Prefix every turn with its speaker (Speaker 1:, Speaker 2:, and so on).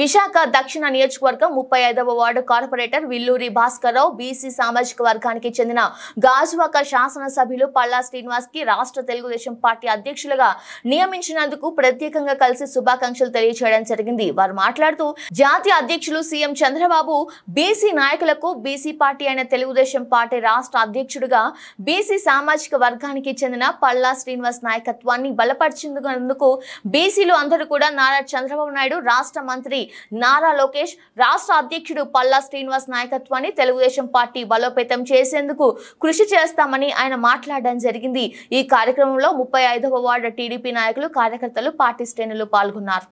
Speaker 1: విశాఖ దక్షిణ నియోజకవర్గం ముప్పై ఐదవ ward corporator Villuri Rao BC సామాజిక వర్గానికి చెందిన గాజువాక శాసనసభ్యులు పల్లా శ్రీనివాస్ కి రాష్ట్ర తెలుగుదేశం పార్టీ అధ్యక్షులుగా నియమించినందుకు ప్రత్యేకంగా కలిసి శుభాకాంక్షలు తెలియజేయడం జరిగింది వారు మాట్లాడుతూ జాతీయ అధ్యక్షులు సీఎం చంద్రబాబు బీసీ నాయకులకు బీసీ పార్టీ అయిన తెలుగుదేశం పార్టీ రాష్ట్ర అధ్యక్షుడిగా బీసీ సామాజిక వర్గానికి చెందిన పల్లా శ్రీనివాస్ నాయకత్వాన్ని బలపరిచేందుకు బీసీలు అందరూ కూడా నారా చంద్రబాబు నాయుడు రాష్ట్ర మంత్రి నారా లోకేష్ రాష్ట్ర అధ్యక్షుడు పల్లా శ్రీనివాస్ నాయకత్వాన్ని తెలుగుదేశం పార్టీ బలోపేతం చేసేందుకు కృషి చేస్తామని ఆయన మాట్లాడడం జరిగింది ఈ కార్యక్రమంలో ముప్పై ఐదవ వార్డు టీడీపీ నాయకులు కార్యకర్తలు పార్టీ శ్రేణులు పాల్గొన్నారు